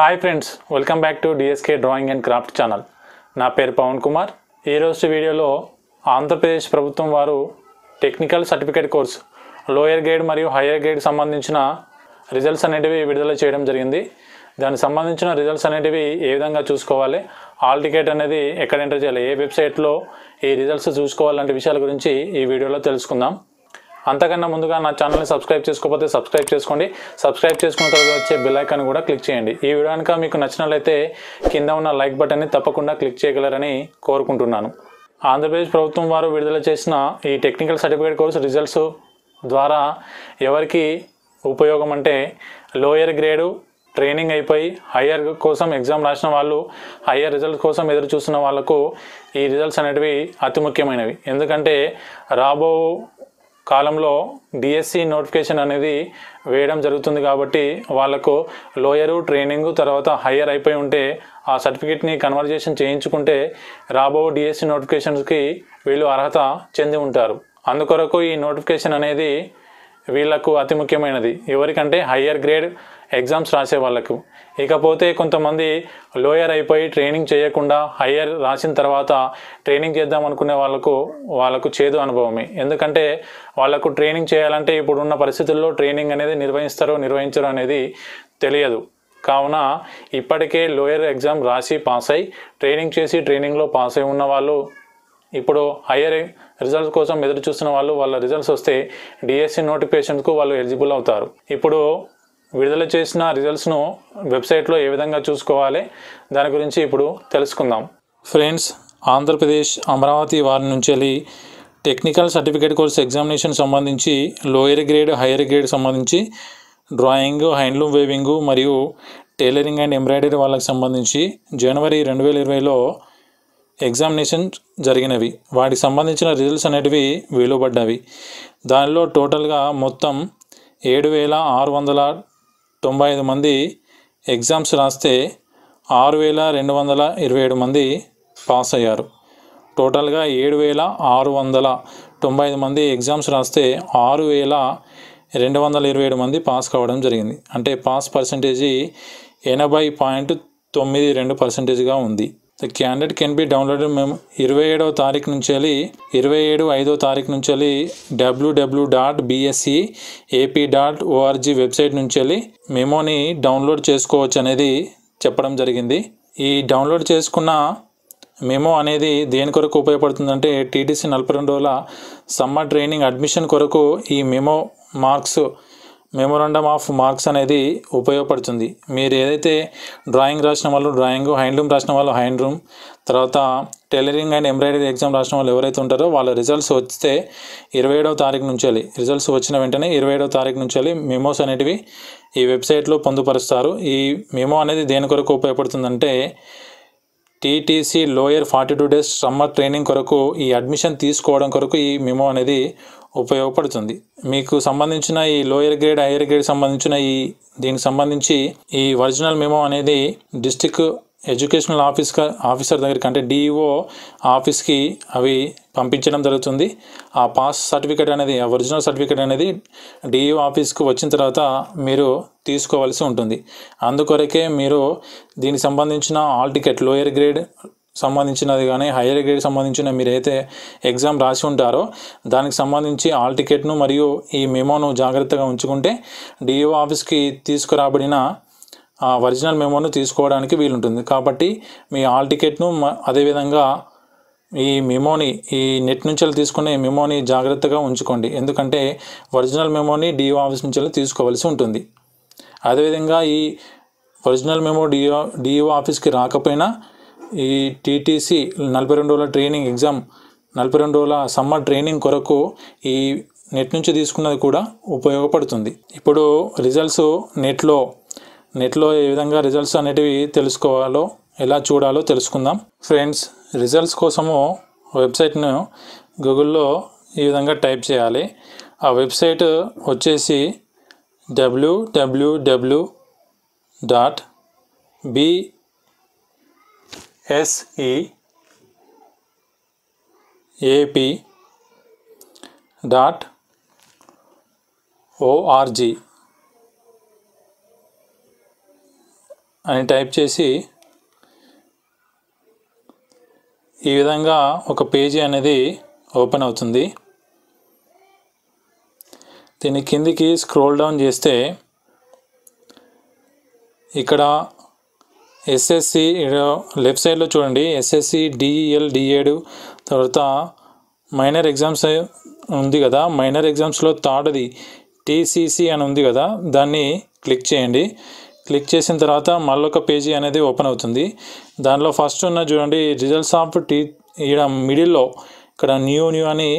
hi friends welcome back to D S K drawing and craft channel నా పేరు పవన్ కుమార్ ఈరోజు వీడియోలో ఆంధ్రప్రదేశ్ ప్రభుత్వం వారు technical certificate course lower grade మరియు హయ్యర్ గ్రేడ్ సంబంధించిన రిజల్ట్స్ అనేటివి విడుదల చేయడం జరిగింది దానికి సంబంధించిన రిజల్ట్స్ అనేటివి ఏ విధంగా చూసుకోవాలి ఆల్ టికెట్ అనేది ఎక్కడ ఎంటర్ చేయాలి ఏ వెబ్సైట్లో ఈ రిజల్ట్స్ చూసుకోవాలంటే విషయాల గురించి ఈ వీడియోలో తెలుసుకుందాం అంతకన్నా ముందుగా నా ఛానల్ని సబ్స్క్రైబ్ చేసుకోకపోతే సబ్స్క్రైబ్ చేసుకోండి సబ్స్క్రైబ్ చేసుకున్న తర్వాత వచ్చే బిల్లైకాన్ని కూడా క్లిక్ చేయండి ఈ వీడియో మీకు నచ్చినట్లయితే కింద ఉన్న లైక్ బటన్ని తప్పకుండా క్లిక్ చేయగలరని కోరుకుంటున్నాను ఆంధ్రప్రదేశ్ ప్రభుత్వం వారు విడుదల చేసిన ఈ టెక్నికల్ సర్టిఫికేట్ కోర్సు రిజల్ట్స్ ద్వారా ఎవరికి ఉపయోగం అంటే లోయర్ గ్రేడు ట్రైనింగ్ అయిపోయి హయ్యర్ కోసం ఎగ్జామ్ రాసిన వాళ్ళు హయ్యర్ రిజల్ట్ కోసం ఎదురు చూస్తున్న వాళ్ళకు ఈ రిజల్ట్స్ అనేటివి అతి ముఖ్యమైనవి ఎందుకంటే రాబో కాలంలో డిఎస్సి నోటిఫికేషన్ అనేది వేయడం జరుగుతుంది కాబట్టి వాళ్ళకు లోయరు ట్రైనింగ్ తర్వాత హయ్యర్ అయిపోయి ఉంటే ఆ సర్టిఫికేట్ని కన్వర్జేషన్ చేయించుకుంటే రాబో డిఎస్సి నోటిఫికేషన్స్కి వీళ్ళు అర్హత చెంది ఉంటారు అందుకొరకు ఈ నోటిఫికేషన్ అనేది వీళ్లకు అతి ముఖ్యమైనది ఎవరికంటే హయ్యర్ గ్రేడ్ ఎగ్జామ్స్ రాసే వాళ్ళకు ఇకపోతే కొంతమంది లోయర్ అయిపోయి ట్రైనింగ్ చేయకుండా హయ్యర్ రాసిన తర్వాత ట్రైనింగ్ చేద్దాం అనుకునే వాళ్ళకు వాళ్ళకు చేదు అనుభవమే ఎందుకంటే వాళ్ళకు ట్రైనింగ్ చేయాలంటే ఇప్పుడున్న పరిస్థితుల్లో ట్రైనింగ్ అనేది నిర్వహిస్తారో నిర్వహించరో అనేది తెలియదు కావున ఇప్పటికే లోయర్ ఎగ్జామ్ రాసి పాస్ అయి ట్రైనింగ్ చేసి ట్రైనింగ్లో పాస్ అయి ఉన్న వాళ్ళు ఇప్పుడు హయ్యర్ రిజల్ట్స్ కోసం ఎదురు చూస్తున్న వాళ్ళు వాళ్ళ రిజల్ట్స్ వస్తే డిఎస్సి నోటిఫికేషన్స్కు వాళ్ళు ఎలిజిబుల్ అవుతారు ఇప్పుడు విడుదల చేసిన రిజల్ట్స్ను వెబ్సైట్లో ఏ విధంగా చూసుకోవాలి దాని గురించి ఇప్పుడు తెలుసుకుందాం ఫ్రెండ్స్ ఆంధ్రప్రదేశ్ అమరావతి వారి నుంచి వెళ్ళి టెక్నికల్ సర్టిఫికేట్ కోర్స్ ఎగ్జామినేషన్ సంబంధించి లోయర్ గ్రేడ్ హయ్యర్ గ్రేడ్ సంబంధించి డ్రాయింగ్ హ్యాండ్లూమ్ వేవింగు మరియు టైలరింగ్ అండ్ ఎంబ్రాయిడరీ వాళ్ళకి సంబంధించి జనవరి రెండు వేల ఇరవైలో ఎగ్జామినేషన్ జరిగినవి వాటికి సంబంధించిన రిజల్ట్స్ అనేటివి వెలువడ్డవి దానిలో టోటల్గా మొత్తం ఏడు వేల ఆరు వందల తొంభై ఐదు మంది ఎగ్జామ్స్ రాస్తే ఆరు వేల రెండు వందల ఇరవై ఏడు మంది పాస్ అయ్యారు టోటల్గా ఏడు వేల ఆరు వందల తొంభై ఐదు మంది ఎగ్జామ్స్ రాస్తే ఆరు వేల రెండు వందల ఇరవై ఏడు మంది పాస్ కావడం జరిగింది అంటే పాస్ పర్సంటేజీ ఎనభై పాయింట్ తొమ్మిది రెండు పర్సంటేజ్గా ఉంది the candidate can be downloaded మేము ఇరవై ఏడవ తారీఖు నుంచి వెళ్ళి ఇరవై ఏడు ఐదో తారీఖు నుంచి వెళ్ళి WW dot BSE AP dot ORG website నుంచి వెళ్ళి మెమోని డౌన్లోడ్ చేసుకోవచ్చు అనేది చెప్పడం జరిగింది ఈ డౌన్లోడ్ చేసుకున్న మెమో అనేది దేని కొరకు ఉపయోగపడుతుందంటే టీటీసీ నలభై రెండు రోజుల సమ్మర్ ట్రైనింగ్ అడ్మిషన్ కొరకు ఈ memo marks memorandum of marks అనేది ఉపయోగపడుతుంది మీరు ఏదైతే డ్రాయింగ్ రాసిన వాళ్ళు డ్రాయింగ్ హ్యాండ్లూమ్ రాసిన వాళ్ళు హ్యాండ్లూమ్ తర్వాత టైలరింగ్ అండ్ ఎంబ్రాయిడరీ ఎగ్జామ్ రాసిన వాళ్ళు ఎవరైతే ఉంటారో వాళ్ళ రిజల్ట్స్ వస్తే ఇరవై ఏడవ తారీఖు నుంచి రిజల్ట్స్ వచ్చిన వెంటనే ఇరవై ఏడవ తారీఖు నుంచి మెమోస్ అనేటివి ఈ వెబ్సైట్లో పొందుపరుస్తారు ఈ మెమో అనేది దేని కొరకు ఉపయోగపడుతుందంటే TTC lower forty two days summer training కొరకు ఈ అడ్మిషన్ తీసుకోవడం కొరకు ఈ మెమో అనేది ఉపయోగపడుతుంది మీకు సంబంధించిన ఈ లోయర్ గ్రేడ్ హైయర్ గ్రేడ్ సంబంధించిన ఈ దీనికి సంబంధించి ఈ ఒరిజినల్ మెమో అనేది డిస్టిక్ ఎడ్యుకేషనల్ ఆఫీస్ ఆఫీసర్ దగ్గరికి అంటే డిఈఓ e ఆఫీస్కి అవి పంపించడం జరుగుతుంది ఆ పాస్ సర్టిఫికేట్ అనేది ఆ ఒరిజినల్ సర్టిఫికేట్ అనేది డిఈఓ e ఆఫీస్కు వచ్చిన తర్వాత మీరు తీసుకోవాల్సి ఉంటుంది అందుకొరకే మీరు దీనికి సంబంధించిన ఆల్ టికెట్ లోయర్ గ్రేడ్ సంబంధించినది కానీ హైయర్ గ్రేడ్ సంబంధించిన మీరు అయితే ఎగ్జామ్ రాసి ఉంటారో దానికి సంబంధించి ఆల్ టికెట్ను మరియు ఈ మెమోను జాగ్రత్తగా ఉంచుకుంటే డిఈఓ e ఆఫీస్కి తీసుకురాబడిన ఆ ఒరిజినల్ మెమోను తీసుకోవడానికి వీలుంటుంది కాబట్టి మీ ఆల్ టికెట్ను అదేవిధంగా ఈ మెమోని ఈ నెట్ నుంచి తీసుకునే మెమోని జాగ్రత్తగా ఉంచుకోండి ఎందుకంటే ఒరిజినల్ మెమోని డిఓ ఆఫీస్ నుంచి తీసుకోవాల్సి ఉంటుంది అదేవిధంగా ఈ ఒరిజినల్ మెమో డిఓ డిఓ ఆఫీస్కి రాకపోయినా ఈ టీటీసీ నలభై రెండు రోజుల ట్రైనింగ్ ఎగ్జామ్ నలభై రెండు రోజుల సమ్మర్ ట్రైనింగ్ కొరకు ఈ నెట్ నుంచి తీసుకున్నది కూడా ఉపయోగపడుతుంది ఇప్పుడు రిజల్ట్స్ నెట్లో నెట్లో ఏ విధంగా రిజల్ట్స్ అనేటివి తెలుసుకోవాలో ఎలా చూడాలో తెలుసుకుందాం ఫ్రెండ్స్ రిజల్ట్స్ కోసము వెబ్సైట్ను గూగుల్లో ఈ విధంగా టైప్ చేయాలి ఆ వెబ్సైట్ వచ్చేసి WWW dot BSE AP dot ORG అని టైప్ చేసి ఈ విధంగా ఒక పేజీ అనేది ఓపెన్ అవుతుంది దీని కిందికి స్క్రోల్ డౌన్ చేస్తే ఇక్కడ ఎస్ఎస్సి లెఫ్ట్ సైడ్లో చూడండి ఎస్ఎస్సి డిఈఎల్ డిఏడు తర్వాత మైనర్ ఎగ్జామ్స్ ఉంది కదా మైనర్ ఎగ్జామ్స్లో థర్డ్ది టీసీసీ అని ఉంది కదా దాన్ని క్లిక్ చేయండి క్లిక్ చేసిన తర్వాత మళ్ళొక పేజీ అనేది ఓపెన్ అవుతుంది దానిలో ఫస్ట్ ఉన్న చూడండి రిజల్ట్స్ ఆఫ్ టీ ఇక్కడ మిడిల్లో ఇక్కడ న్యూ న్యూ అని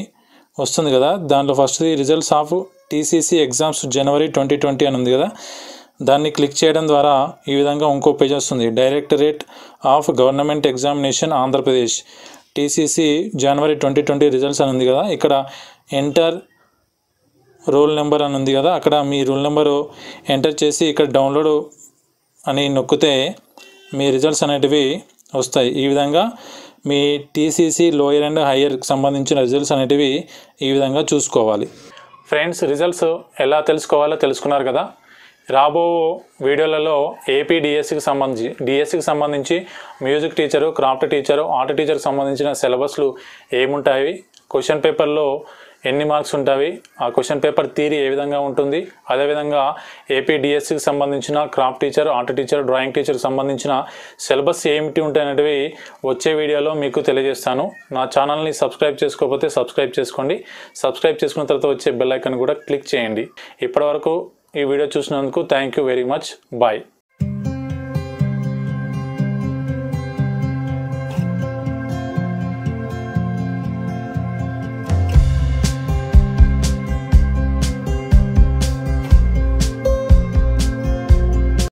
వస్తుంది కదా దాంట్లో ఫస్ట్ది results of TCC exams January twenty twenty అని ఉంది కదా దాన్ని క్లిక్ చేయడం ద్వారా ఈ విధంగా ఇంకో పేజ్ వస్తుంది directorate of government examination Andhra Pradesh T C C January twenty twenty results అని ఉంది కదా ఇక్కడ ఎంటర్ రోల్ నెంబర్ అని ఉంది కదా అక్కడ మీ రోల్ నెంబరు ఎంటర్ చేసి ఇక్కడ డౌన్లోడ్ అని నొక్కితే మీ రిజల్ట్స్ అనేటివి వస్తాయి ఈ విధంగా మీ టీసీసీ లోయర్ అండ్ హయ్యర్కి సంబంధించిన రిజల్ట్స్ అనేటివి ఈ విధంగా చూసుకోవాలి ఫ్రెండ్స్ రిజల్ట్స్ ఎలా తెలుసుకోవాలో తెలుసుకున్నారు కదా రాబో వీడియోలలో ఏపీ డిఎస్సికి సంబంధించి డిఎస్సికి సంబంధించి music teacher craft teacher art టీచర్కి సంబంధించిన సిలబస్లు ఏముంటాయి క్వశ్చన్ పేపర్లో ఎన్ని మార్క్స్ ఉంటాయి ఆ క్వశ్చన్ పేపర్ థియరీ ఏ విధంగా ఉంటుంది అదేవిధంగా ఏపీడిఎస్సికి సంబంధించిన craft teacher art teacher drawing టీచర్కి సంబంధించిన సిలబస్ ఏమిటి ఉంటాయనేటివి వచ్చే వీడియోలో మీకు తెలియజేస్తాను నా ఛానల్ని సబ్స్క్రైబ్ చేసుకోకపోతే సబ్స్క్రైబ్ చేసుకోండి సబ్స్క్రైబ్ చేసుకున్న తర్వాత వచ్చే బెల్లైకన్ కూడా క్లిక్ చేయండి ఇప్పటివరకు ఈ వీడియో చూసినందుకు thank you very much bye